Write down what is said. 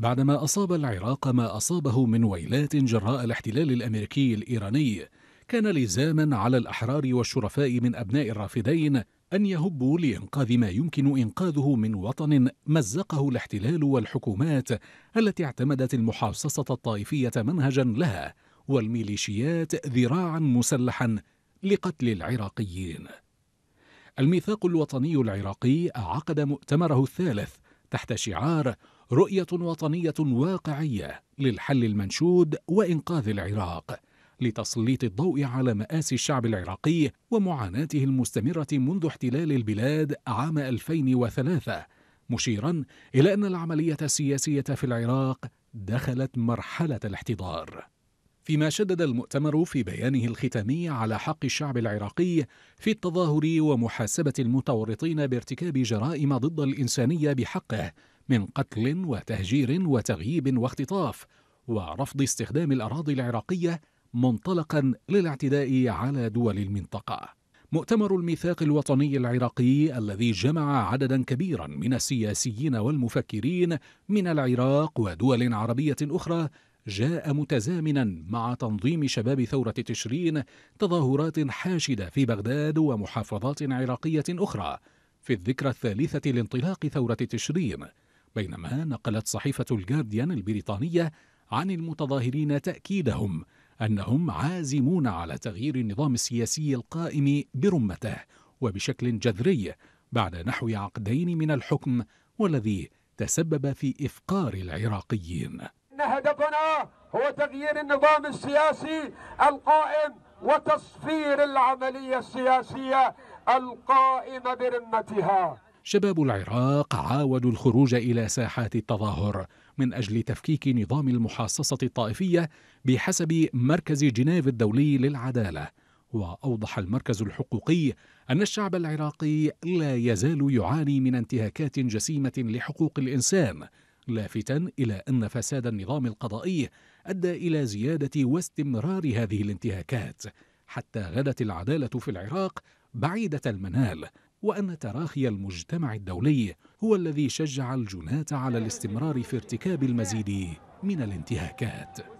بعدما أصاب العراق ما أصابه من ويلات جراء الاحتلال الأمريكي الإيراني كان لزاما على الأحرار والشرفاء من أبناء الرافدين أن يهبوا لإنقاذ ما يمكن إنقاذه من وطن مزقه الاحتلال والحكومات التي اعتمدت المحاصصة الطائفية منهجا لها والميليشيات ذراعا مسلحا لقتل العراقيين. الميثاق الوطني العراقي عقد مؤتمره الثالث تحت شعار رؤية وطنية واقعية للحل المنشود وإنقاذ العراق لتسليط الضوء على مآسي الشعب العراقي ومعاناته المستمرة منذ احتلال البلاد عام 2003 مشيرا إلى أن العملية السياسية في العراق دخلت مرحلة الاحتضار فيما شدد المؤتمر في بيانه الختامي على حق الشعب العراقي في التظاهر ومحاسبة المتورطين بارتكاب جرائم ضد الإنسانية بحقه من قتل وتهجير وتغييب واختطاف ورفض استخدام الأراضي العراقية منطلقا للاعتداء على دول المنطقة مؤتمر الميثاق الوطني العراقي الذي جمع عددا كبيرا من السياسيين والمفكرين من العراق ودول عربية أخرى جاء متزامنا مع تنظيم شباب ثورة تشرين تظاهرات حاشدة في بغداد ومحافظات عراقية أخرى في الذكرى الثالثة لانطلاق ثورة تشرين بينما نقلت صحيفة الجارديان البريطانية عن المتظاهرين تأكيدهم أنهم عازمون على تغيير النظام السياسي القائم برمته وبشكل جذري بعد نحو عقدين من الحكم والذي تسبب في إفقار العراقيين إن هدفنا هو تغيير النظام السياسي القائم وتصفير العملية السياسية القائمة برمتها شباب العراق عاودوا الخروج الى ساحات التظاهر من اجل تفكيك نظام المحاصصه الطائفيه بحسب مركز جنيف الدولي للعداله واوضح المركز الحقوقي ان الشعب العراقي لا يزال يعاني من انتهاكات جسيمه لحقوق الانسان لافتا الى ان فساد النظام القضائي ادى الى زياده واستمرار هذه الانتهاكات حتى غدت العداله في العراق بعيده المنال وأن تراخي المجتمع الدولي هو الذي شجع الجناة على الاستمرار في ارتكاب المزيد من الانتهاكات